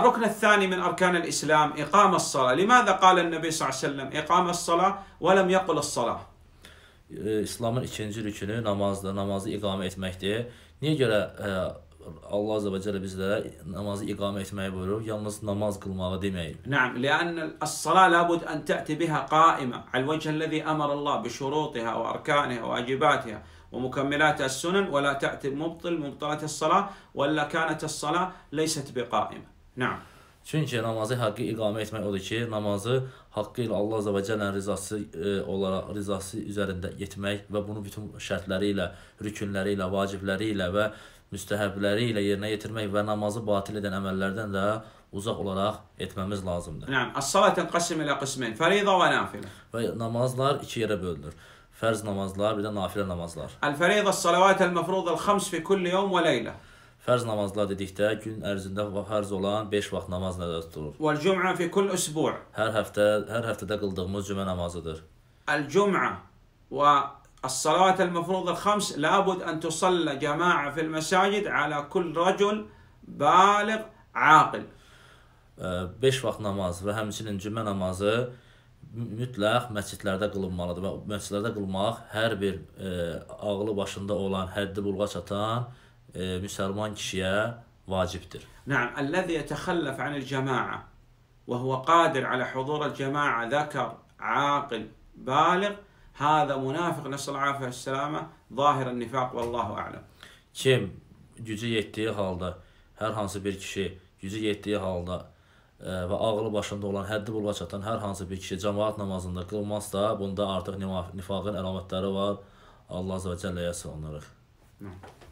الركن الثاني من أركان الإسلام إقام الصلاة لماذا قال النبي صلى الله عليه وسلم إقام الصلاة ولم يقل الصلاة İslamın ikinci rükünü namazdır, namazı iqamə etməkdir. Niyə görə e, Allah Azze və Cəllə namazı iqamə etməyi buyurur, yalnız namaz qılmağı deməyir. لأن الصلاة لابد أن تأتي بها قائمة على الوجه الذي أمر الله بشروطها وأركانها وواجباتها ومكملات السنن ولا تأتي مبطل مبطلة الصلاة ولا كانت الصلاة ليست بقائمة. Nə? Çünki namazı haqqı iqamə etmək odur ki, namazı haqqı ilə Allah Azza və Cəllənin rizası e, olaraq rizası üzərində etmək və bunu bütün şərtləri ilə, rükunləri ilə, vacibləri ilə və müstəhəbləri ilə yerinə yetirmək və namazı batil edən əməllərdən də uzaq olaraq etməmiz lazımdır. Nəm, əs-salat tənqasim ilə qismin, fəridə və nafilə. Və namazlar iki yerə bölünür. Fərz namazlar, bir də nafilə namazlar. Əl-fəridə əs-salavat əl-məfrudə əl-xəms fi kulli yevm və leylə. Fərz namazlar dedikdə gün ərzində fərz olan 5 vaxt namaz nəzərdə tutulur. Vel cümə fi kull usbu'. Hər həftə hər həftədə qıldığımız cümə namazıdır. El cümə və الصلاة المفروضة الخمس لابد أن تصلى جماعة في المساجد على كل رجل بالغ عاقل 5 vaxt namaz və həmçinin cümə namazı mütləq məscidlərdə qılınmalıdır və məscidlərdə qılmaq hər bir e, ağlı başında olan, həddi bulğa çatan e, müsəlman kişiyə vacibdir. Nعم الذي يتخلف عن الجماعة وهو قادر على حضور الجماعة ذكر عاقل بالغ هذا منافق نسأل الله العافية والسلامة ظاهر النفاق والله أعلم. Kim gücü yetdiyi halda hər hansı bir kişi gücü yetdiyi halda e, və ağlı başında olan, həddi bulva çatan hər hansı bir kişi cəmaat namazında qılmazsa, bunda artıq nifaqın əlamətləri var. Allah Azərbaycanlıya sığınırıq. Hı.